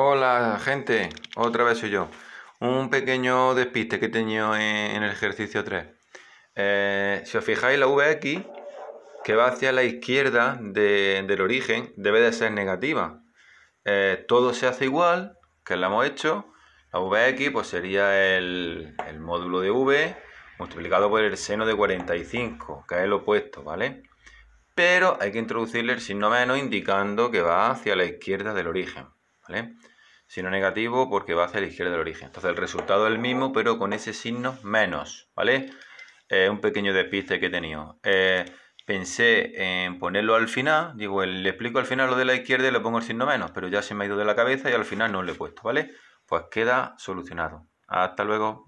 Hola gente, otra vez soy yo. Un pequeño despiste que he tenido en, el ejercicio 3. Eh, si os fijáis, la VX que va hacia la izquierda del origen debe de ser negativa. Eh, todo se hace igual, que lo hemos hecho. La VX pues, sería el, módulo de V multiplicado por el seno de 45, que es el opuesto, ¿vale? Pero hay que introducirle el signo menos indicando que va hacia la izquierda del origen. ¿vale? negativo porque va hacia la izquierda del origen. Entonces el resultado es el mismo, pero con ese signo menos, ¿vale? Eh, un pequeño despiste que he tenido. Eh, pensé en ponerlo al final, digo, pues, le explico al final lo de la izquierda y le pongo el signo menos, pero ya se me ha ido de la cabeza y al final no lo he puesto, ¿vale? Pues queda solucionado. Hasta luego.